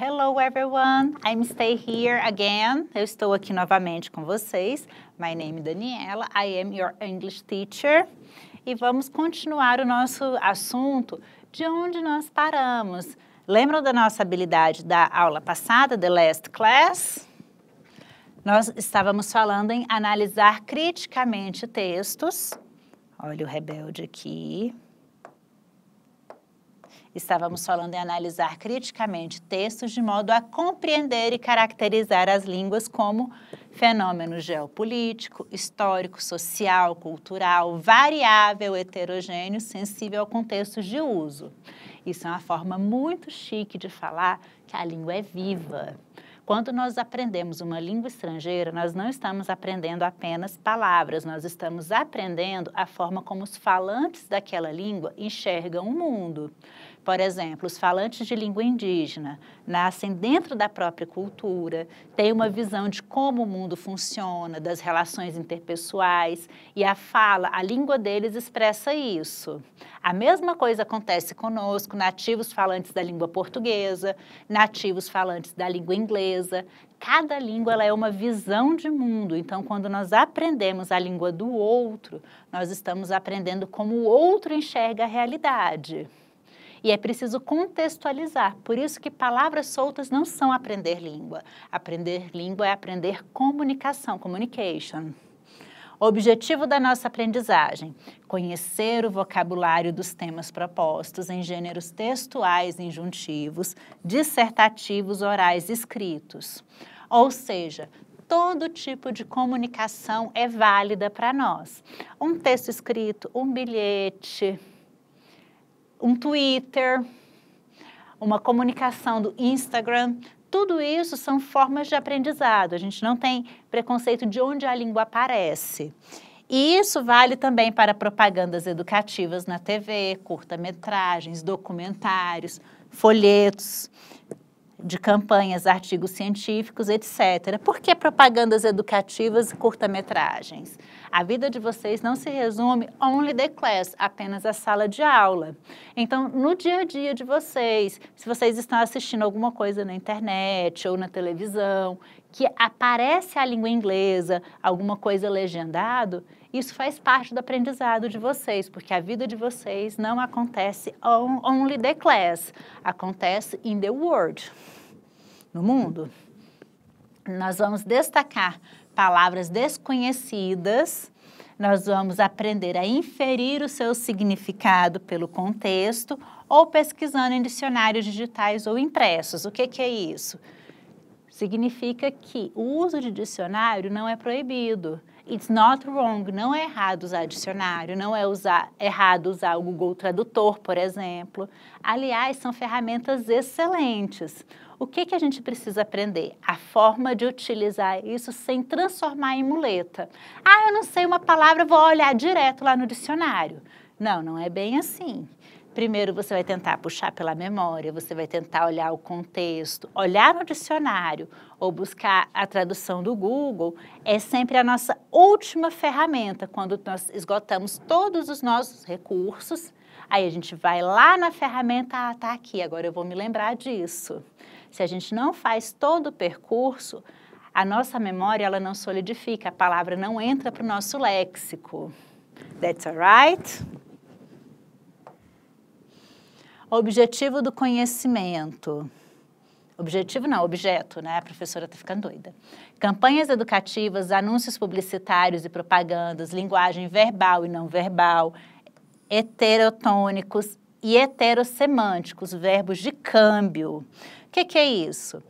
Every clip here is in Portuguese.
Hello everyone, I'm stay here again. Eu estou aqui novamente com vocês. My name is Daniela, I am your English teacher. E vamos continuar o nosso assunto de onde nós paramos. Lembram da nossa habilidade da aula passada, the last class? Nós estávamos falando em analisar criticamente textos. Olha o rebelde aqui. Estávamos falando em analisar criticamente textos de modo a compreender e caracterizar as línguas como fenômeno geopolítico, histórico, social, cultural, variável, heterogêneo, sensível ao contexto de uso. Isso é uma forma muito chique de falar que a língua é viva. Quando nós aprendemos uma língua estrangeira, nós não estamos aprendendo apenas palavras, nós estamos aprendendo a forma como os falantes daquela língua enxergam o mundo. Por exemplo, os falantes de língua indígena nascem dentro da própria cultura, têm uma visão de como o mundo funciona, das relações interpessoais, e a fala, a língua deles expressa isso. A mesma coisa acontece conosco, nativos falantes da língua portuguesa, nativos falantes da língua inglesa. Cada língua é uma visão de mundo, então quando nós aprendemos a língua do outro, nós estamos aprendendo como o outro enxerga a realidade. E é preciso contextualizar. Por isso que palavras soltas não são aprender língua. Aprender língua é aprender comunicação, communication. Objetivo da nossa aprendizagem: conhecer o vocabulário dos temas propostos em gêneros textuais, injuntivos, dissertativos, orais, escritos. Ou seja, todo tipo de comunicação é válida para nós. Um texto escrito, um bilhete, um Twitter, uma comunicação do Instagram, tudo isso são formas de aprendizado. A gente não tem preconceito de onde a língua aparece. E isso vale também para propagandas educativas na TV, curta-metragens, documentários, folhetos de campanhas, artigos científicos, etc. Por que propagandas educativas e curta-metragens? A vida de vocês não se resume only the class, apenas a sala de aula. Então, no dia a dia de vocês, se vocês estão assistindo alguma coisa na internet ou na televisão, que aparece a língua inglesa, alguma coisa legendado, isso faz parte do aprendizado de vocês, porque a vida de vocês não acontece on, only the class, acontece in the world, no mundo. Nós vamos destacar palavras desconhecidas, nós vamos aprender a inferir o seu significado pelo contexto ou pesquisando em dicionários digitais ou impressos. O que, que é isso? significa que o uso de dicionário não é proibido. It's not wrong, não é errado usar dicionário, não é usar, errado usar o Google Tradutor, por exemplo. Aliás, são ferramentas excelentes. O que, que a gente precisa aprender? A forma de utilizar isso sem transformar em muleta. Ah, eu não sei uma palavra, vou olhar direto lá no dicionário. Não, não é bem assim. Primeiro você vai tentar puxar pela memória, você vai tentar olhar o contexto, olhar no dicionário ou buscar a tradução do Google é sempre a nossa última ferramenta quando nós esgotamos todos os nossos recursos. Aí a gente vai lá na ferramenta, ah, tá aqui, agora eu vou me lembrar disso. Se a gente não faz todo o percurso, a nossa memória ela não solidifica, a palavra não entra para o nosso léxico. That's alright? objetivo do conhecimento. Objetivo não, objeto, né? A professora está ficando doida. Campanhas educativas, anúncios publicitários e propagandas, linguagem verbal e não verbal, heterotônicos e heterosemânticos, verbos de câmbio. O que, que é isso?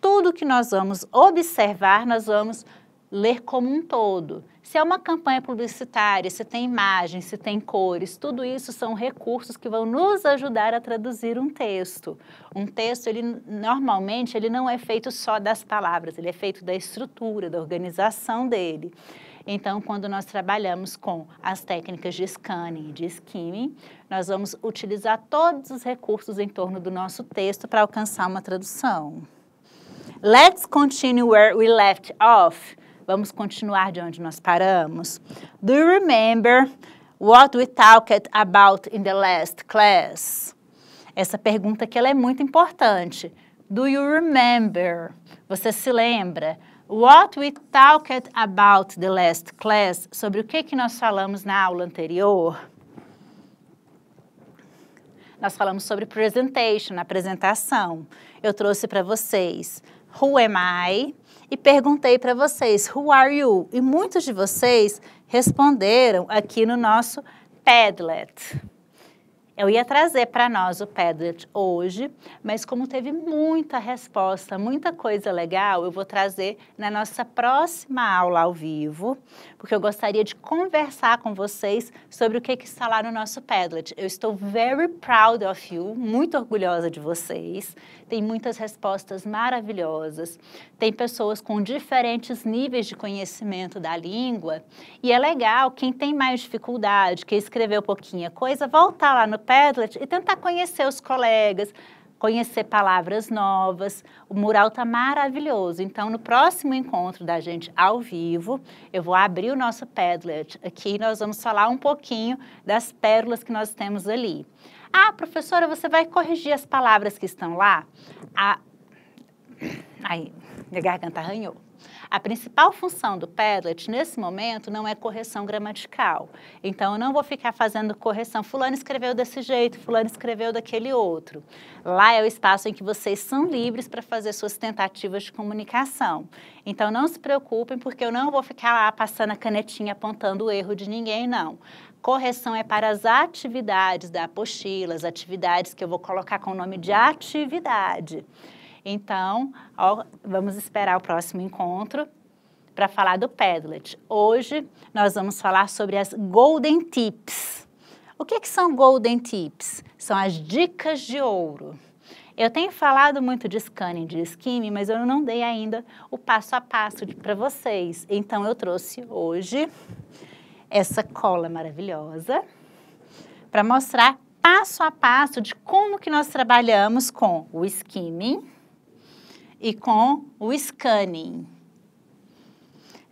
Tudo que nós vamos observar, nós vamos ler como um todo. Se é uma campanha publicitária, se tem imagens, se tem cores, tudo isso são recursos que vão nos ajudar a traduzir um texto. Um texto, ele normalmente, ele não é feito só das palavras, ele é feito da estrutura, da organização dele. Então, quando nós trabalhamos com as técnicas de scanning e de skimming, nós vamos utilizar todos os recursos em torno do nosso texto para alcançar uma tradução. Let's continue where we left off. Vamos continuar de onde nós paramos. Do you remember what we talked about in the last class? Essa pergunta aqui ela é muito importante. Do you remember? Você se lembra? What we talked about the last class? Sobre o que que nós falamos na aula anterior? Nós falamos sobre presentation, apresentação. Eu trouxe para vocês Who am I? e perguntei para vocês, who are you? E muitos de vocês responderam aqui no nosso Padlet. Eu ia trazer para nós o Padlet hoje, mas como teve muita resposta, muita coisa legal, eu vou trazer na nossa próxima aula ao vivo, porque eu gostaria de conversar com vocês sobre o que, é que está lá no nosso Padlet. Eu estou very proud of you, muito orgulhosa de vocês. Tem muitas respostas maravilhosas, tem pessoas com diferentes níveis de conhecimento da língua, e é legal quem tem mais dificuldade, um escreveu pouquinha coisa, voltar lá no Padlet e tentar conhecer os colegas, conhecer palavras novas. O mural está maravilhoso. Então, no próximo encontro da gente ao vivo, eu vou abrir o nosso Padlet aqui e nós vamos falar um pouquinho das pérolas que nós temos ali. Ah, professora, você vai corrigir as palavras que estão lá? Ah, aí, minha garganta arranhou. A principal função do Padlet nesse momento não é correção gramatical. Então, eu não vou ficar fazendo correção. Fulano escreveu desse jeito, Fulano escreveu daquele outro. Lá é o espaço em que vocês são livres para fazer suas tentativas de comunicação. Então, não se preocupem, porque eu não vou ficar lá passando a canetinha apontando o erro de ninguém, não. Correção é para as atividades da apostila, as atividades que eu vou colocar com o nome de atividade. Então, ó, vamos esperar o próximo encontro para falar do Padlet. Hoje nós vamos falar sobre as Golden Tips. O que, que são Golden Tips? São as dicas de ouro. Eu tenho falado muito de scanning, de skimming, mas eu não dei ainda o passo a passo para vocês. Então, eu trouxe hoje essa cola maravilhosa para mostrar passo a passo de como que nós trabalhamos com o skimming, e com o scanning.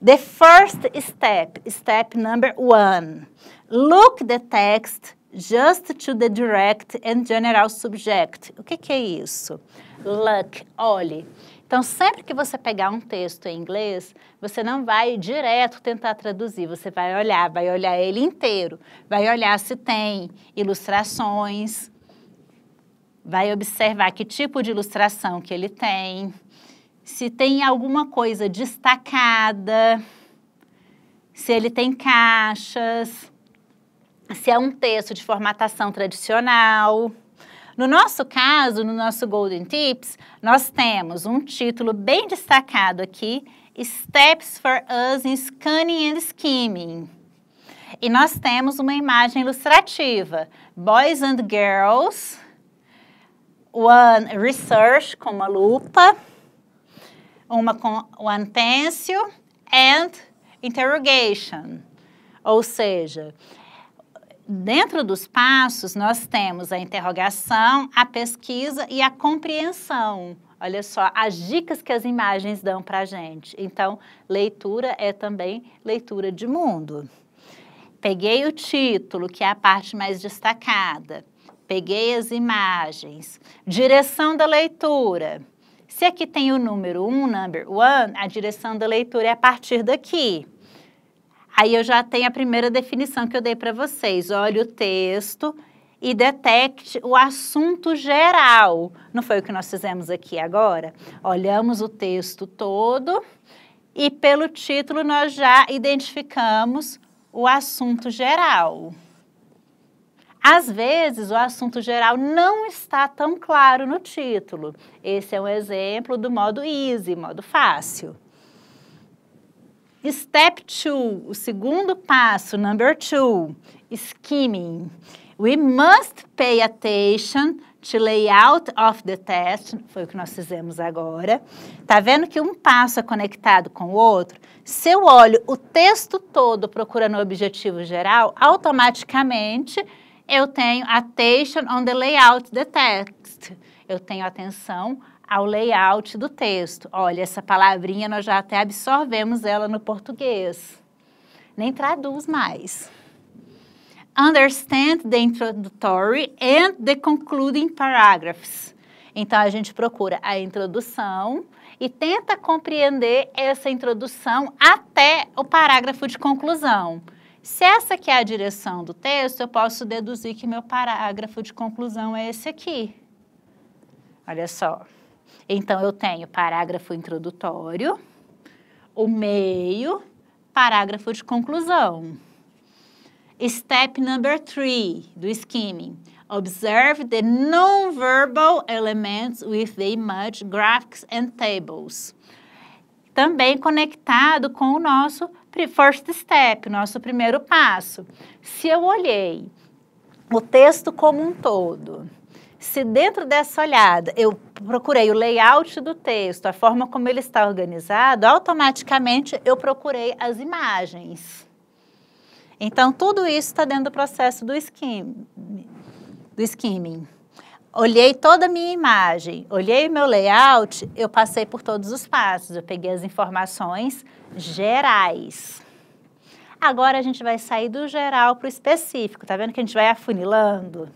The first step, step number one, look the text just to the direct and general subject. O que, que é isso? Look, olhe. Então, sempre que você pegar um texto em inglês, você não vai direto tentar traduzir, você vai olhar, vai olhar ele inteiro, vai olhar se tem ilustrações, vai observar que tipo de ilustração que ele tem, se tem alguma coisa destacada, se ele tem caixas, se é um texto de formatação tradicional. No nosso caso, no nosso Golden Tips, nós temos um título bem destacado aqui, Steps for Us in Scanning and Skimming. E nós temos uma imagem ilustrativa, Boys and Girls, one research, com uma lupa, uma com one pencil, and interrogation. Ou seja, dentro dos passos, nós temos a interrogação, a pesquisa e a compreensão. Olha só, as dicas que as imagens dão para a gente. Então, leitura é também leitura de mundo. Peguei o título, que é a parte mais destacada peguei as imagens. Direção da leitura. Se aqui tem o número 1, um, number 1, a direção da leitura é a partir daqui. Aí eu já tenho a primeira definição que eu dei para vocês. Olhe o texto e detecte o assunto geral. Não foi o que nós fizemos aqui agora? Olhamos o texto todo e pelo título nós já identificamos o assunto geral. Às vezes, o assunto geral não está tão claro no título. Esse é um exemplo do modo easy, modo fácil. Step 2, o segundo passo, number 2, skimming. We must pay attention to layout of the test, foi o que nós fizemos agora. Tá vendo que um passo é conectado com o outro? Se eu olho o texto todo procurando o objetivo geral, automaticamente eu tenho attention on the layout the text. Eu tenho atenção ao layout do texto. Olha, essa palavrinha nós já até absorvemos ela no português. Nem traduz mais. Understand the introductory and the concluding paragraphs. Então, a gente procura a introdução e tenta compreender essa introdução até o parágrafo de conclusão. Se essa aqui é a direção do texto, eu posso deduzir que meu parágrafo de conclusão é esse aqui. Olha só. Então, eu tenho parágrafo introdutório, o meio, parágrafo de conclusão. Step number three do skimming. Observe the non-verbal elements with the image, graphics and tables. Também conectado com o nosso first step, nosso primeiro passo. Se eu olhei o texto como um todo, se dentro dessa olhada eu procurei o layout do texto, a forma como ele está organizado, automaticamente eu procurei as imagens. Então, tudo isso está dentro do processo do skimming. Do skimming. Olhei toda a minha imagem, olhei meu layout, eu passei por todos os passos, eu peguei as informações gerais. Agora a gente vai sair do geral para o específico, tá vendo que a gente vai afunilando?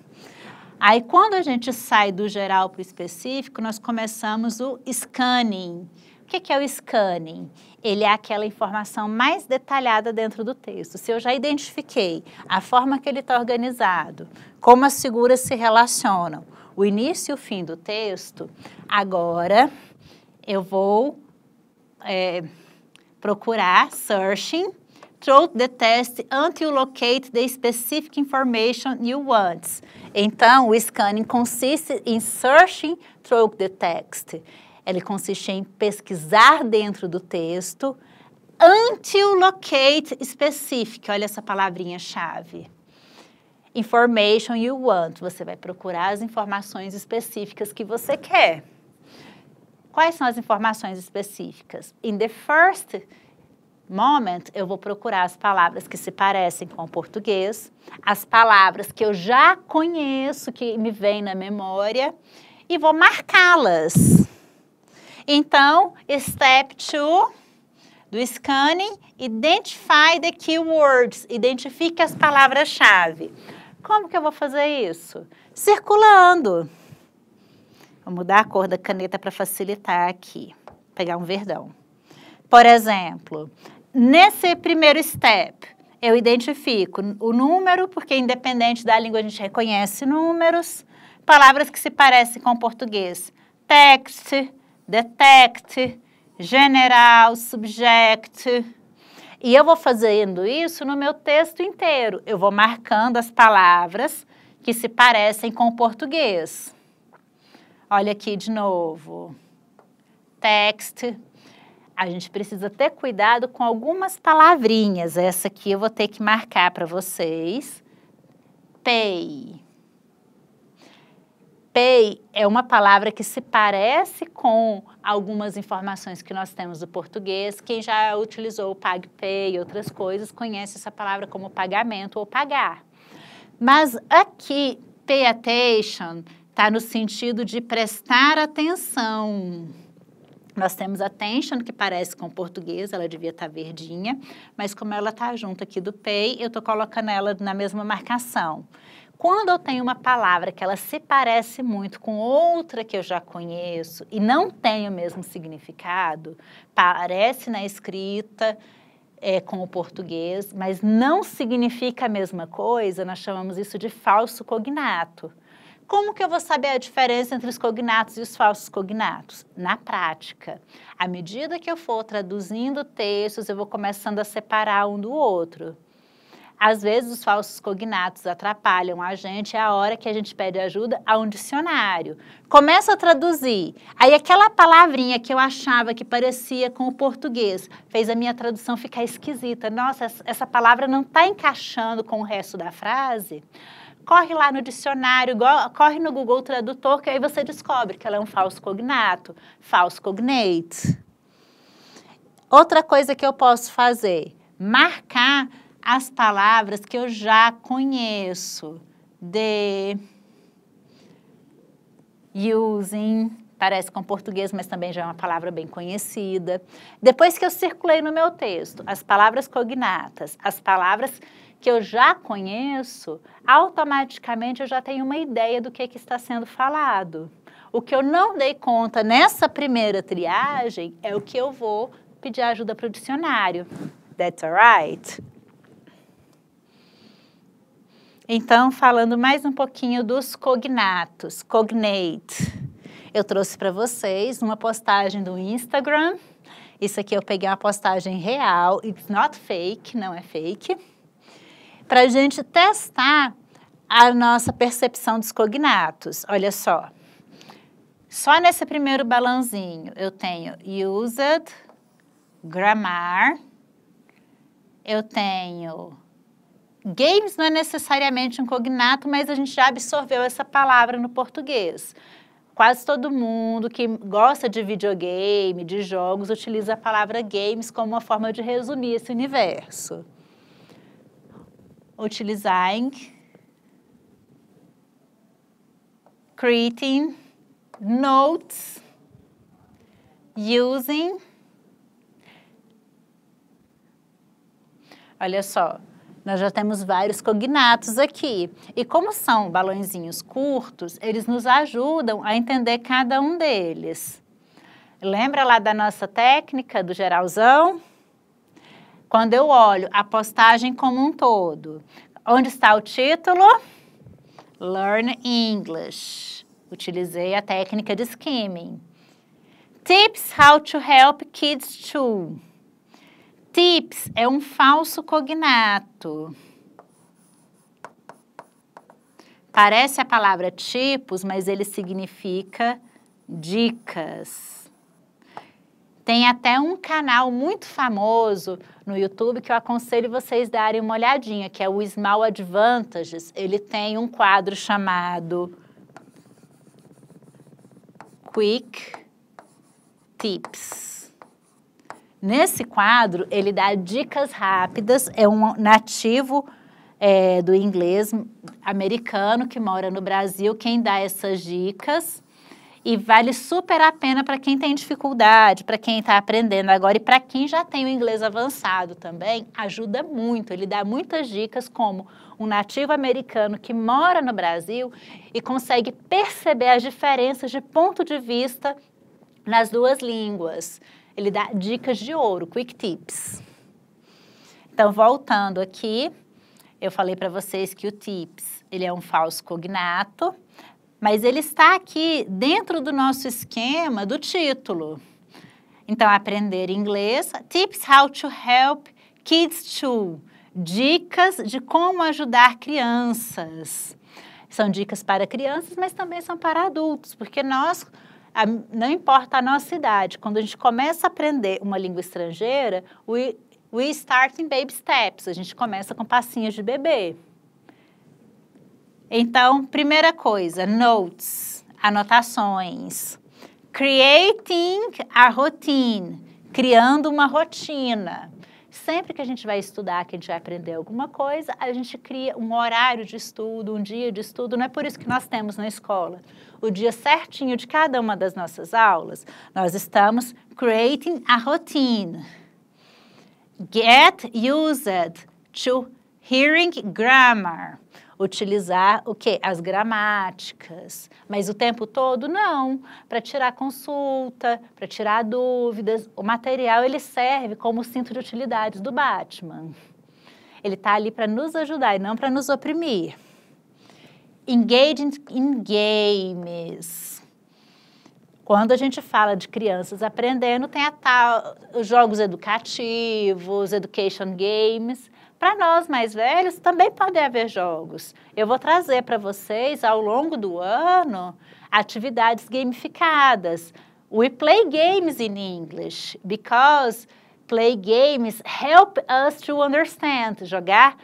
Aí quando a gente sai do geral para o específico, nós começamos o scanning. O que, é o scanning? Ele é aquela informação mais detalhada dentro do texto. Se eu já identifiquei a forma que ele está organizado, como as figuras se relacionam, o início e o fim do texto, agora eu vou é, procurar, searching, through the test until you locate the specific information you want. Então, o scanning consiste em searching through the text. Ele consiste em pesquisar dentro do texto until locate specific. Olha essa palavrinha-chave information you want. Você vai procurar as informações específicas que você quer. Quais são as informações específicas? In the first moment, eu vou procurar as palavras que se parecem com o português, as palavras que eu já conheço, que me vêm na memória, e vou marcá-las. Então, step 2 do scanning, identify the keywords, identifique as palavras-chave. Como que eu vou fazer isso? Circulando. Vou mudar a cor da caneta para facilitar aqui. Pegar um verdão. Por exemplo, nesse primeiro step, eu identifico o número, porque independente da língua a gente reconhece números, palavras que se parecem com o português. Text, detect, general, subject, e eu vou fazendo isso no meu texto inteiro. Eu vou marcando as palavras que se parecem com o português. Olha aqui de novo. Text. A gente precisa ter cuidado com algumas palavrinhas. Essa aqui eu vou ter que marcar para vocês. Pay. Pay é uma palavra que se parece com algumas informações que nós temos do português. Quem já utilizou o PagPay e outras coisas conhece essa palavra como pagamento ou pagar. Mas aqui, pay attention está no sentido de prestar atenção. Nós temos attention, que parece com português, ela devia estar tá verdinha, mas como ela está junto aqui do pay, eu estou colocando ela na mesma marcação. Quando eu tenho uma palavra que ela se parece muito com outra que eu já conheço e não tem o mesmo significado, parece na escrita é, com o português, mas não significa a mesma coisa, nós chamamos isso de falso cognato. Como que eu vou saber a diferença entre os cognatos e os falsos cognatos? Na prática. À medida que eu for traduzindo textos, eu vou começando a separar um do outro. Às vezes, os falsos cognatos atrapalham a gente, é a hora que a gente pede ajuda a um dicionário. Começa a traduzir. Aí, aquela palavrinha que eu achava que parecia com o português fez a minha tradução ficar esquisita. Nossa, essa palavra não está encaixando com o resto da frase corre lá no dicionário, corre no Google Tradutor, que aí você descobre que ela é um falso cognato, falso cognate. Outra coisa que eu posso fazer, marcar as palavras que eu já conheço de using, parece com português, mas também já é uma palavra bem conhecida. Depois que eu circulei no meu texto, as palavras cognatas, as palavras que eu já conheço, automaticamente eu já tenho uma ideia do que, é que está sendo falado. O que eu não dei conta nessa primeira triagem é o que eu vou pedir ajuda para o dicionário. That's alright. Então, falando mais um pouquinho dos cognatos, cognate. Eu trouxe para vocês uma postagem do Instagram. Isso aqui eu peguei uma postagem real, it's not fake, não é fake, para a gente testar a nossa percepção dos cognatos. Olha só. Só nesse primeiro balãozinho eu tenho used, grammar, eu tenho Games não é necessariamente um cognato, mas a gente já absorveu essa palavra no português. Quase todo mundo que gosta de videogame, de jogos, utiliza a palavra games como uma forma de resumir esse universo. Utilizing, creating, notes, using. Olha só, nós já temos vários cognatos aqui. E como são balõezinhos curtos, eles nos ajudam a entender cada um deles. Lembra lá da nossa técnica do geralzão? Quando eu olho a postagem como um todo, onde está o título? Learn English. Utilizei a técnica de skimming. Tips how to help kids too. Tips é um falso cognato. Parece a palavra tipos, mas ele significa dicas. Tem até um canal muito famoso no YouTube que eu aconselho vocês darem uma olhadinha, que é o Small Advantages. Ele tem um quadro chamado Quick Tips. Nesse quadro, ele dá dicas rápidas, é um nativo é, do inglês americano que mora no Brasil, quem dá essas dicas. E vale super a pena para quem tem dificuldade, para quem está aprendendo agora e para quem já tem o inglês avançado também, ajuda muito. Ele dá muitas dicas como um nativo americano que mora no Brasil e consegue perceber as diferenças de ponto de vista nas duas línguas ele dá dicas de ouro, quick tips. Então, voltando aqui, eu falei para vocês que o TIPS, ele é um falso cognato, mas ele está aqui dentro do nosso esquema do título. Então, aprender inglês, Tips How to Help Kids to, dicas de como ajudar crianças. São dicas para crianças, mas também são para adultos, porque nós a, não importa a nossa idade, quando a gente começa a aprender uma língua estrangeira, we, we start in baby steps, a gente começa com passinhos de bebê. Então, primeira coisa, notes, anotações. Creating a routine, criando uma rotina. Sempre que a gente vai estudar, que a gente vai aprender alguma coisa, a gente cria um horário de estudo, um dia de estudo. Não é por isso que nós temos na escola. O dia certinho de cada uma das nossas aulas, nós estamos creating a routine. Get used to hearing grammar utilizar o que as gramáticas, mas o tempo todo não, para tirar consulta, para tirar dúvidas. O material ele serve como cinto de utilidades do Batman. Ele está ali para nos ajudar e não para nos oprimir. Engaging in games. Quando a gente fala de crianças aprendendo, tem a tal, os jogos educativos, education games, para nós mais velhos também pode haver jogos. Eu vou trazer para vocês ao longo do ano atividades gamificadas. We play games in English because play games help us to understand. Jogar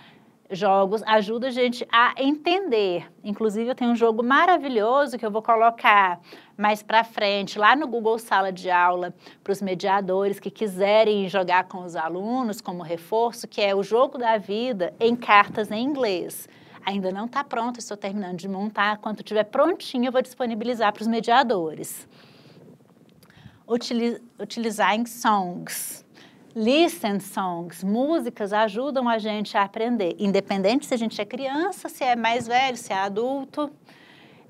jogos ajuda a gente a entender. Inclusive, eu tenho um jogo maravilhoso que eu vou colocar mais para frente, lá no Google Sala de Aula, para os mediadores que quiserem jogar com os alunos como reforço, que é o jogo da vida em cartas em inglês. Ainda não está pronto, estou terminando de montar. Quando estiver prontinho, eu vou disponibilizar para os mediadores. Utilizar utilizar songs. Listen songs, músicas ajudam a gente a aprender, independente se a gente é criança, se é mais velho, se é adulto.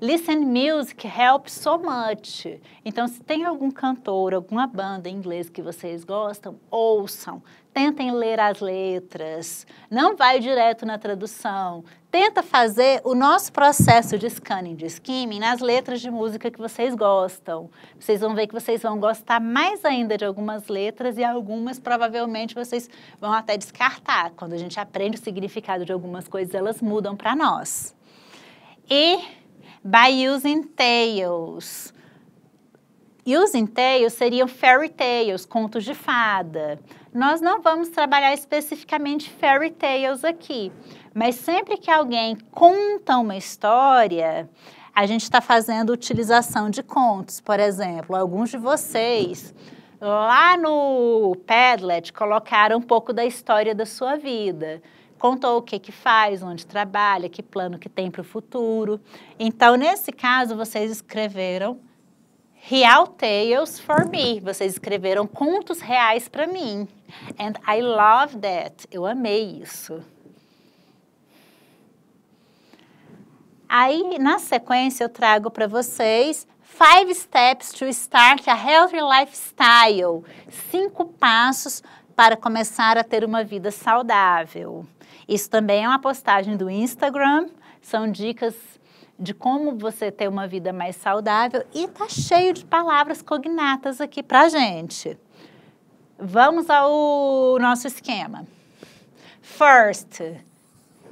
Listen music helps so much. Então, se tem algum cantor, alguma banda em inglês que vocês gostam, ouçam. Tentem ler as letras. Não vai direto na tradução. Tenta fazer o nosso processo de scanning, de skimming, nas letras de música que vocês gostam. Vocês vão ver que vocês vão gostar mais ainda de algumas letras e algumas provavelmente vocês vão até descartar. Quando a gente aprende o significado de algumas coisas, elas mudam para nós. E by using tales. Using tales seriam fairy tales, contos de fada. Nós não vamos trabalhar especificamente fairy tales aqui, mas sempre que alguém conta uma história, a gente está fazendo utilização de contos. Por exemplo, alguns de vocês lá no Padlet colocaram um pouco da história da sua vida contou o que que faz, onde trabalha, que plano que tem para o futuro. Então, nesse caso, vocês escreveram real tales for me. Vocês escreveram contos reais para mim. And I love that. Eu amei isso. Aí, na sequência, eu trago para vocês Five Steps to Start a Healthy Lifestyle. Cinco passos para começar a ter uma vida saudável. Isso também é uma postagem do Instagram, são dicas de como você ter uma vida mais saudável e tá cheio de palavras cognatas aqui pra gente. Vamos ao nosso esquema. First,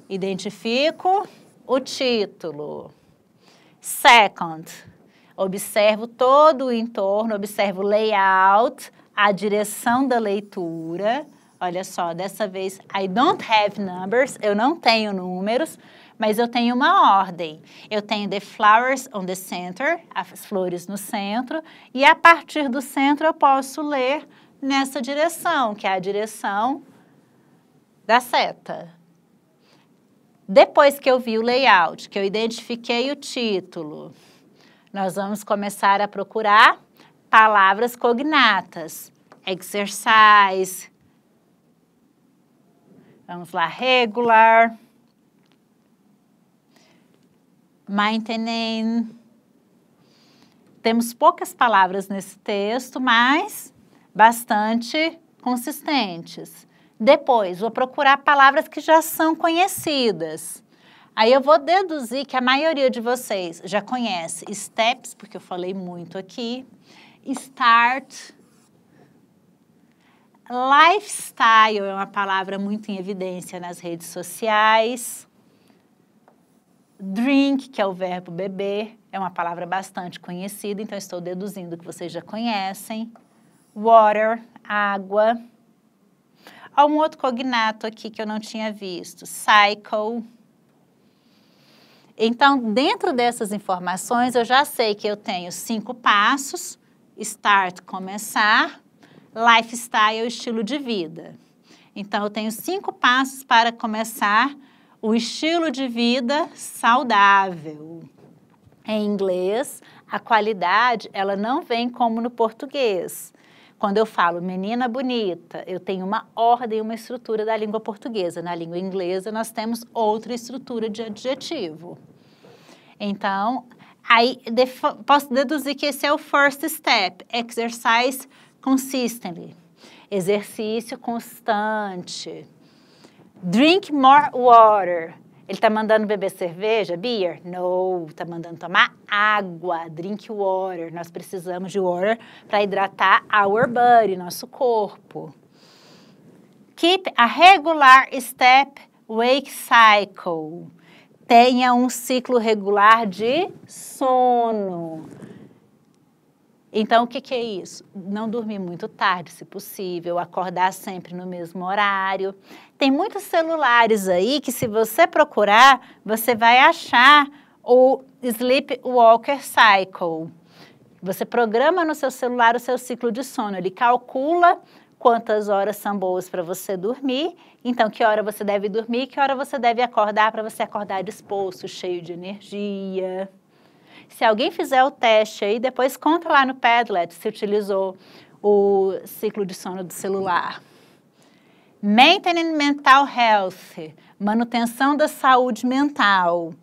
identifico o título. Second, observo todo o entorno, observo o layout, a direção da leitura. Olha só, dessa vez, I don't have numbers, eu não tenho números, mas eu tenho uma ordem. Eu tenho the flowers on the center, as flores no centro, e a partir do centro eu posso ler nessa direção, que é a direção da seta. Depois que eu vi o layout, que eu identifiquei o título, nós vamos começar a procurar palavras cognatas. Exercise, Vamos lá, regular. Maintaining. Temos poucas palavras nesse texto, mas bastante consistentes. Depois, vou procurar palavras que já são conhecidas. Aí eu vou deduzir que a maioria de vocês já conhece steps, porque eu falei muito aqui, start, Lifestyle é uma palavra muito em evidência nas redes sociais. Drink, que é o verbo beber, é uma palavra bastante conhecida, então estou deduzindo que vocês já conhecem. Water, água. Há um outro cognato aqui que eu não tinha visto, cycle. Então, dentro dessas informações, eu já sei que eu tenho cinco passos, start, começar, lifestyle, estilo de vida. Então, eu tenho cinco passos para começar o estilo de vida saudável. Em inglês, a qualidade, ela não vem como no português. Quando eu falo menina bonita, eu tenho uma ordem, uma estrutura da língua portuguesa. Na língua inglesa, nós temos outra estrutura de adjetivo. Então, aí posso deduzir que esse é o first step, exercise consistently, exercício constante. Drink more water. Ele está mandando beber cerveja, beer? No, está mandando tomar água, drink water. Nós precisamos de water para hidratar our body, nosso corpo. Keep a regular step wake cycle. Tenha um ciclo regular de sono. Então, o que, que é isso? Não dormir muito tarde, se possível, acordar sempre no mesmo horário. Tem muitos celulares aí que, se você procurar, você vai achar o Sleep Walker Cycle. Você programa no seu celular o seu ciclo de sono, ele calcula quantas horas são boas para você dormir, então que hora você deve dormir, que hora você deve acordar para você acordar disposto, cheio de energia. Se alguém fizer o teste aí, depois conta lá no Padlet se utilizou o ciclo de sono do celular. Maintaining Mental Health, manutenção da saúde mental.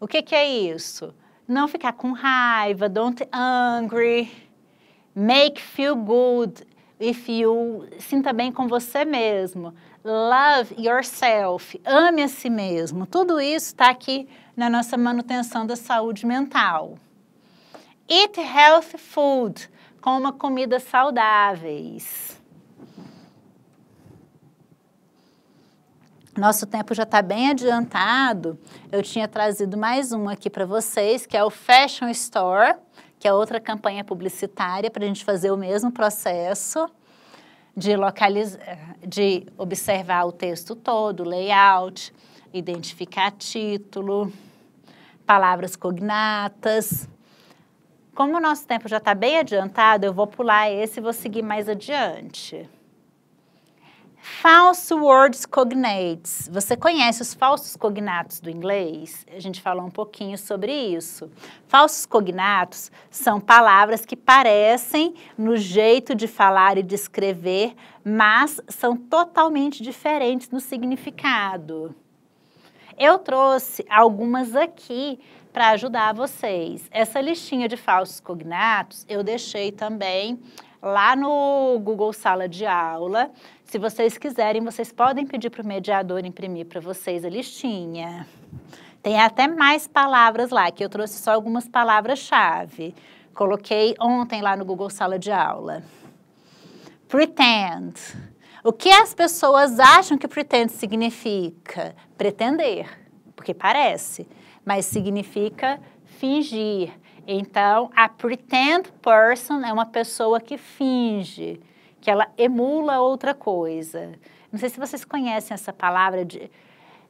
O que, que é isso? Não ficar com raiva, don't angry, make feel good, if you sinta bem com você mesmo. Love yourself, ame a si mesmo. Tudo isso está aqui na nossa manutenção da saúde mental. Eat healthy food, coma comidas saudáveis. Nosso tempo já está bem adiantado. Eu tinha trazido mais um aqui para vocês, que é o Fashion Store, que é outra campanha publicitária para a gente fazer o mesmo processo de, de observar o texto todo, layout, identificar título palavras cognatas. Como o nosso tempo já está bem adiantado, eu vou pular esse e vou seguir mais adiante. False words cognates. Você conhece os falsos cognatos do inglês? A gente falou um pouquinho sobre isso. Falsos cognatos são palavras que parecem no jeito de falar e de escrever, mas são totalmente diferentes no significado. Eu trouxe algumas aqui para ajudar vocês. Essa listinha de falsos cognatos eu deixei também lá no Google Sala de Aula. Se vocês quiserem, vocês podem pedir para o mediador imprimir para vocês a listinha. Tem até mais palavras lá, que eu trouxe só algumas palavras-chave. Coloquei ontem lá no Google Sala de Aula. Pretend o que as pessoas acham que pretend significa? Pretender, porque parece, mas significa fingir. Então, a pretend person é uma pessoa que finge, que ela emula outra coisa. Não sei se vocês conhecem essa palavra de,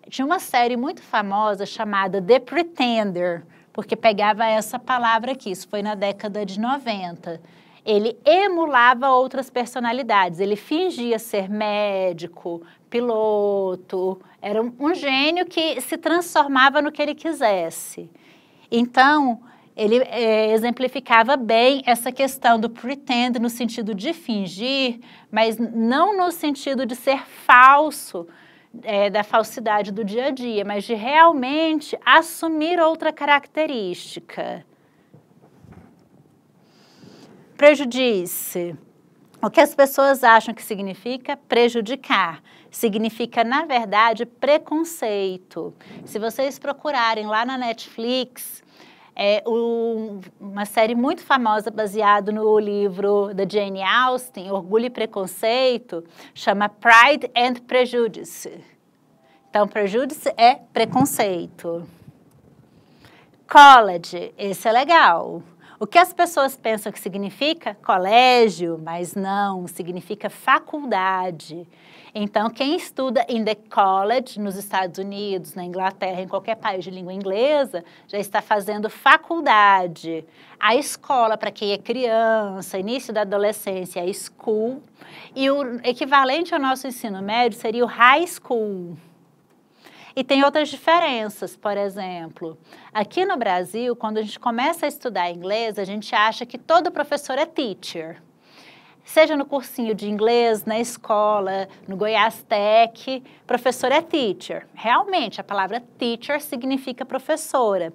de uma série muito famosa chamada The Pretender, porque pegava essa palavra aqui, isso foi na década de 90 ele emulava outras personalidades. Ele fingia ser médico, piloto, era um, um gênio que se transformava no que ele quisesse. Então, ele é, exemplificava bem essa questão do pretend no sentido de fingir, mas não no sentido de ser falso, é, da falsidade do dia a dia, mas de realmente assumir outra característica. Prejudice. O que as pessoas acham que significa prejudicar? Significa, na verdade, preconceito. Se vocês procurarem lá na Netflix, é um, uma série muito famosa baseada no livro da Jane Austen, Orgulho e Preconceito, chama Pride and Prejudice. Então, prejudice é preconceito. College, esse é legal. O que as pessoas pensam que significa? Colégio, mas não, significa faculdade. Então, quem estuda in the college, nos Estados Unidos, na Inglaterra, em qualquer país de língua inglesa, já está fazendo faculdade. A escola, para quem é criança, início da adolescência, é school. E o equivalente ao nosso ensino médio seria o high school. E tem outras diferenças, por exemplo, aqui no Brasil, quando a gente começa a estudar inglês, a gente acha que todo professor é teacher seja no cursinho de inglês, na escola, no Goiás Tech, professor é teacher. Realmente, a palavra teacher significa professora.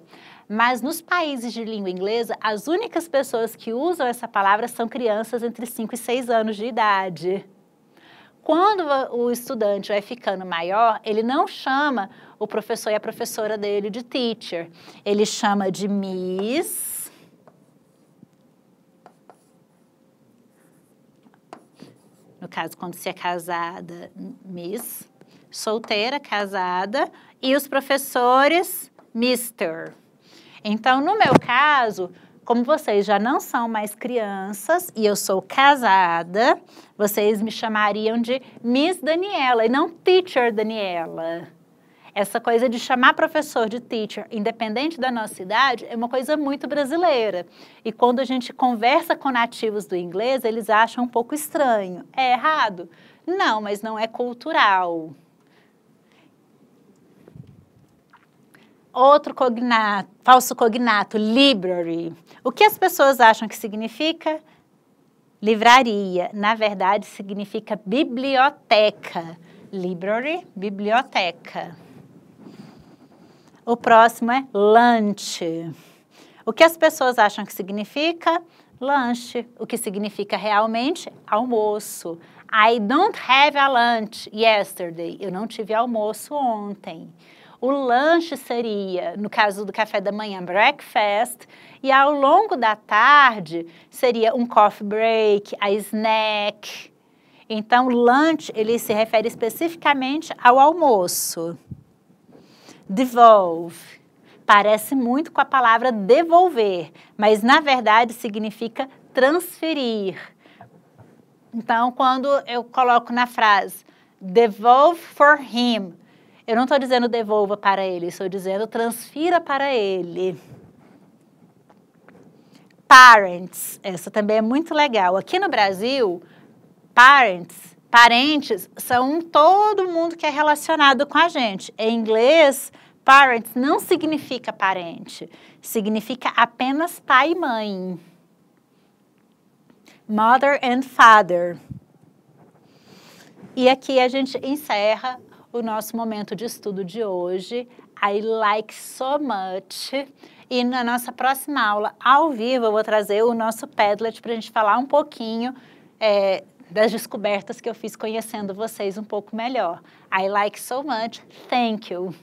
Mas nos países de língua inglesa, as únicas pessoas que usam essa palavra são crianças entre 5 e 6 anos de idade. Quando o estudante vai ficando maior, ele não chama o professor e a professora dele de teacher, ele chama de miss. No caso, quando se é casada, miss. Solteira, casada. E os professores, mister. Então, no meu caso, como vocês já não são mais crianças e eu sou casada, vocês me chamariam de Miss Daniela e não Teacher Daniela. Essa coisa de chamar professor de teacher, independente da nossa idade, é uma coisa muito brasileira. E quando a gente conversa com nativos do inglês, eles acham um pouco estranho. É errado? Não, mas não é cultural. Outro cognato, falso cognato, library. O que as pessoas acham que significa? Livraria. Na verdade, significa biblioteca. Library, biblioteca. O próximo é lunch. O que as pessoas acham que significa? Lanche. O que significa realmente? Almoço. I don't have a lunch yesterday. Eu não tive almoço ontem. O lanche seria, no caso do café da manhã, breakfast, e ao longo da tarde seria um coffee break, a snack. Então, lunch ele se refere especificamente ao almoço. Devolve parece muito com a palavra devolver, mas na verdade significa transferir. Então, quando eu coloco na frase devolve for him eu não estou dizendo devolva para ele, estou dizendo transfira para ele. Parents, essa também é muito legal. Aqui no Brasil, parents, parentes são todo mundo que é relacionado com a gente. Em inglês, parents não significa parente, significa apenas pai e mãe. Mother and father. E aqui a gente encerra o nosso momento de estudo de hoje. I like so much. E na nossa próxima aula, ao vivo, eu vou trazer o nosso Padlet para a gente falar um pouquinho é, das descobertas que eu fiz conhecendo vocês um pouco melhor. I like so much. Thank you.